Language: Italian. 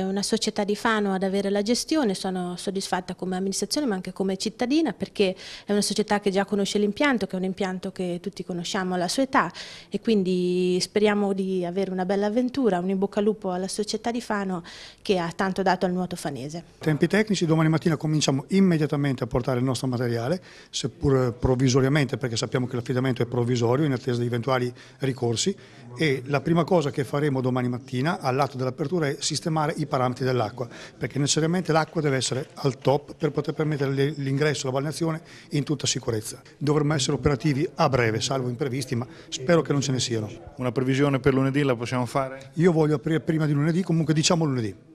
È una società di Fano ad avere la gestione, sono soddisfatta come amministrazione ma anche come cittadina perché è una società che già conosce l'impianto, che è un impianto che tutti conosciamo alla sua età e quindi speriamo di avere una bella avventura, un in bocca al lupo alla società di Fano che ha tanto dato al nuoto fanese. Tempi tecnici, domani mattina cominciamo immediatamente a portare il nostro materiale, seppur provvisoriamente perché sappiamo che l'affidamento è provvisorio in attesa di eventuali ricorsi e la prima cosa che faremo domani mattina all'atto dell'apertura è sistemare i parametri dell'acqua, perché necessariamente l'acqua deve essere al top per poter permettere l'ingresso alla balneazione in tutta sicurezza. Dovremmo essere operativi a breve, salvo imprevisti, ma spero che non ce ne siano. Una previsione per lunedì la possiamo fare? Io voglio aprire prima di lunedì, comunque diciamo lunedì.